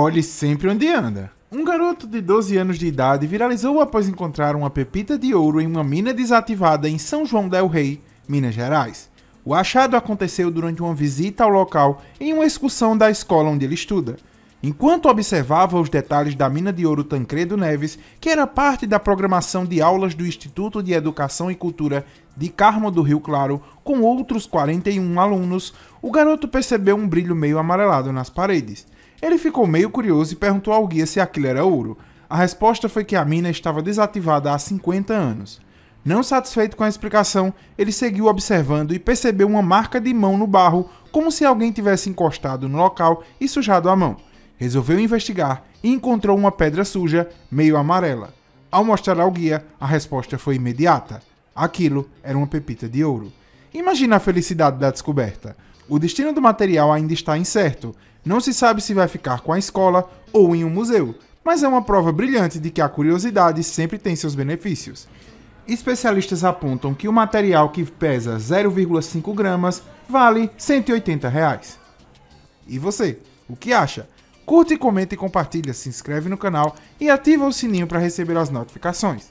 Olhe sempre onde anda. Um garoto de 12 anos de idade viralizou após encontrar uma pepita de ouro em uma mina desativada em São João del Rei, Minas Gerais. O achado aconteceu durante uma visita ao local em uma excursão da escola onde ele estuda. Enquanto observava os detalhes da mina de ouro Tancredo Neves, que era parte da programação de aulas do Instituto de Educação e Cultura de Carmo do Rio Claro, com outros 41 alunos, o garoto percebeu um brilho meio amarelado nas paredes. Ele ficou meio curioso e perguntou ao guia se aquilo era ouro. A resposta foi que a mina estava desativada há 50 anos. Não satisfeito com a explicação, ele seguiu observando e percebeu uma marca de mão no barro, como se alguém tivesse encostado no local e sujado a mão. Resolveu investigar e encontrou uma pedra suja, meio amarela. Ao mostrar ao guia, a resposta foi imediata. Aquilo era uma pepita de ouro. Imagina a felicidade da descoberta. O destino do material ainda está incerto, não se sabe se vai ficar com a escola ou em um museu, mas é uma prova brilhante de que a curiosidade sempre tem seus benefícios. Especialistas apontam que o material que pesa 0,5 gramas vale 180. Reais. E você, o que acha? Curte, comenta e compartilha, se inscreve no canal e ativa o sininho para receber as notificações.